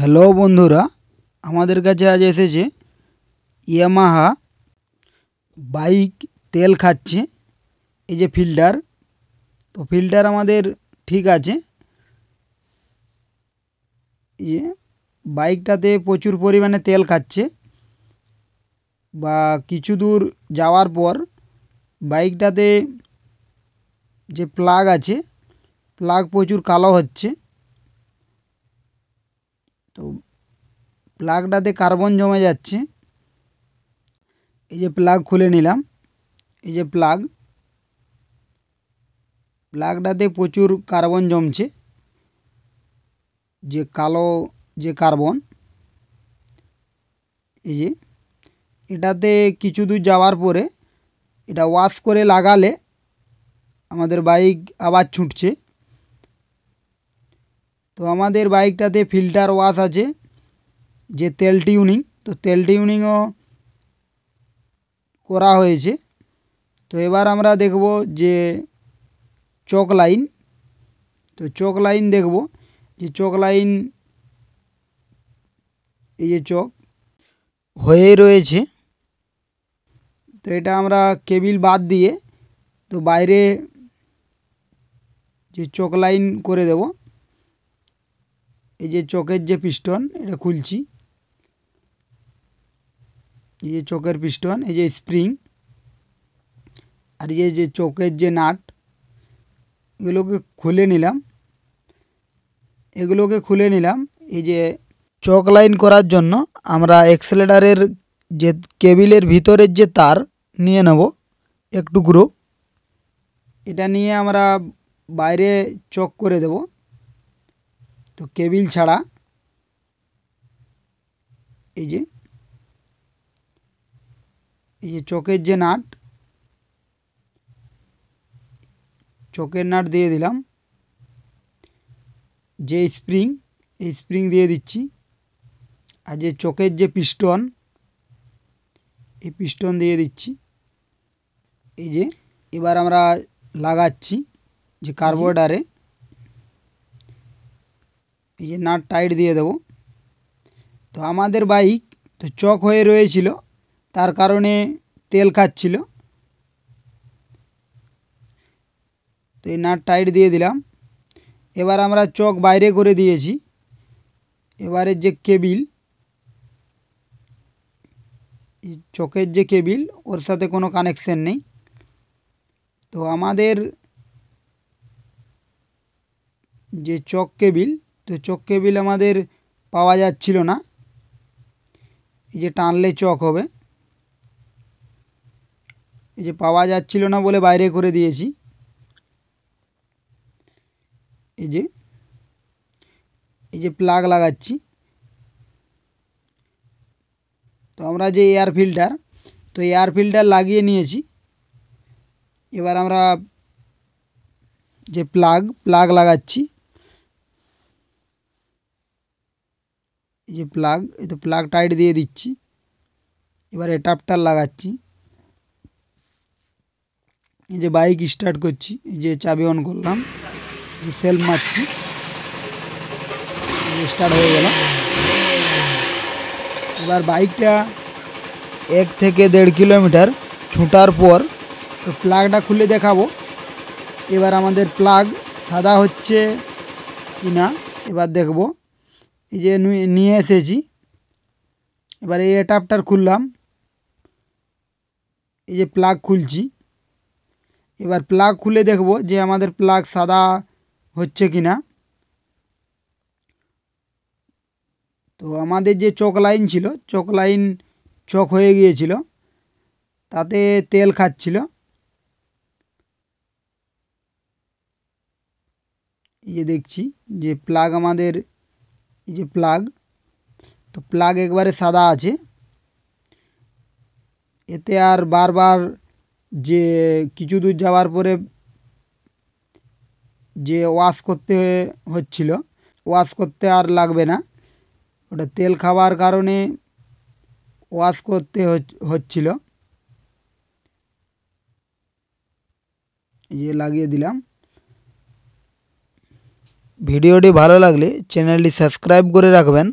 hello বন্ধুরা আমাদের কাছে আজ এসেছে ইয়ামাহা বাইক তেল খাচ্ছে এই যে ফিল্টার তো ফিল্টার আমাদের ঠিক আছে ইয়ে বাইকটাতে প্রচুর পরিমাণে তেল খাচ্ছে বা কিছু দূর যাওয়ার পর বাইকটাতে যে প্লাগ আছে প্লাগ প্রচুর কালো হচ্ছে তো প্লাগটাতে কার্বন জমে যাচ্ছে এই যে প্লাগ খুলে নিলাম এই যে প্লাগ প্লাগটাতে প্রচুর কার্বন জমছে যে কালো যে কার্বন এই যে এটাতে কিছু দূর যাওয়ার পরে এটা ওয়াশ করে লাগালে আমাদের বাইক আবার ছুটছে তো আমাদের বাইকটাতে ফিল্টার ওয়াশ আছে যে তেল টিউনিং তো তেল টিউনিং ও কোরা হইছে তো এবারে আমরা দেখব যে চক লাইন তো চক লাইন দেখব যে চক লাইন এই যে চক হয়ে রয়েছে তো এটা আমরা কেবল বাদ দিয়ে তো বাইরে যে চক লাইন করে দেবো এই যে চকের যে পিস্টন এটা খুলছি এই যে চকের পিস্টন এই যে স্প্রিং আর এই যে চকের যে নাট এগুলোকে খুলে নিলাম এগুলোকে খুলে নিলাম এই যে চক লাইন করার জন্য আমরা এক্সেলেটারের যে কেবিলের ভিতরের যে তার নিয়ে নেব একটুকরো এটা নিয়ে আমরা বাইরে চক করে দেবো কেবিল ছড়া এই যে এই চোকের জে নাট চোকের নাট দিয়ে দিলাম যে স্প্রিং স্প্রিং দিয়ে দিচ্ছি আর এই চোকের যে পিস্টন এই পিস্টন দিয়ে দিচ্ছি এই যে এবার আমরা লাগাচ্ছি যে কার্বোরেটর এই যে নাট টাইট দিয়ে দেব তো আমাদের বাইক তো চক হয়ে রয়েছিল তার কারণে তেল খাচ্ছিল তো এই নাট টাইট দিয়ে দিলাম এবার আমরা চক বাইরে করে দিয়েছি এবারের যে কেবিল চকের যে কেবিল ওর সাথে কোনো কানেকশন নেই তো আমাদের যে চক কেবিল তো চক কেবিল আমাদের পাওয়া যাচ্ছিল না এই যে টানলে চক হবে এই যে পাওয়া যাচ্ছিল না বলে বাইরে করে দিয়েছি এই যে এই যে প্লাগ লাগাচ্ছি তো আমরা যে এয়ার ফিল্টার তো এয়ার ফিল্টার লাগিয়ে নিয়েছি এবার আমরা যে প্লাগ প্লাগ লাগাচ্ছি এই প্লাগ এই তো প্লাগ টাইট দিয়ে দিচ্ছি এবার 어댑টার লাগাচ্ছি এই যে বাইক স্টার্ট করছি এই যে চাবি অন করলাম যে সেলmatched এই স্টার্ট হয়ে গেল এবার বাইকটা এক থেকে 1.5 কিলোমিটার ছুটার পর প্লাগটা খুলে দেখাবো এবার আমাদের প্লাগ সাদা হচ্ছে কিনা এবার দেখব এই যে নিয়ে এসেছি এবার এই অ্যাডাপ্টার খুললাম এই যে প্লাগ খুলছি এবার প্লাগ খুলে দেখব যে আমাদের প্লাগ সাদা হচ্ছে কি না তো আমাদের যে চক লাইন ছিল চক লাইন চক হয়ে গিয়েছিল তাতে তেল খাচ্ছিল এই যে দেখছি যে প্লাগ আমাদের এই যে প্লাগ তো প্লাগ একবারে সাদা আছে এতে আর বারবার যে কিছু দূর যাওয়ার পরে যে ওয়াশ করতে হচ্ছিল ওয়াশ করতে আর লাগবে না ওটা তেল খাওয়ার কারণে ওয়াশ করতে হচ্ছিল ইয়ে লাগিয়ে দিলাম ভিডিওটি ভালো লাগলে চ্যানেলটি সাবস্ক্রাইব করে রাখবেন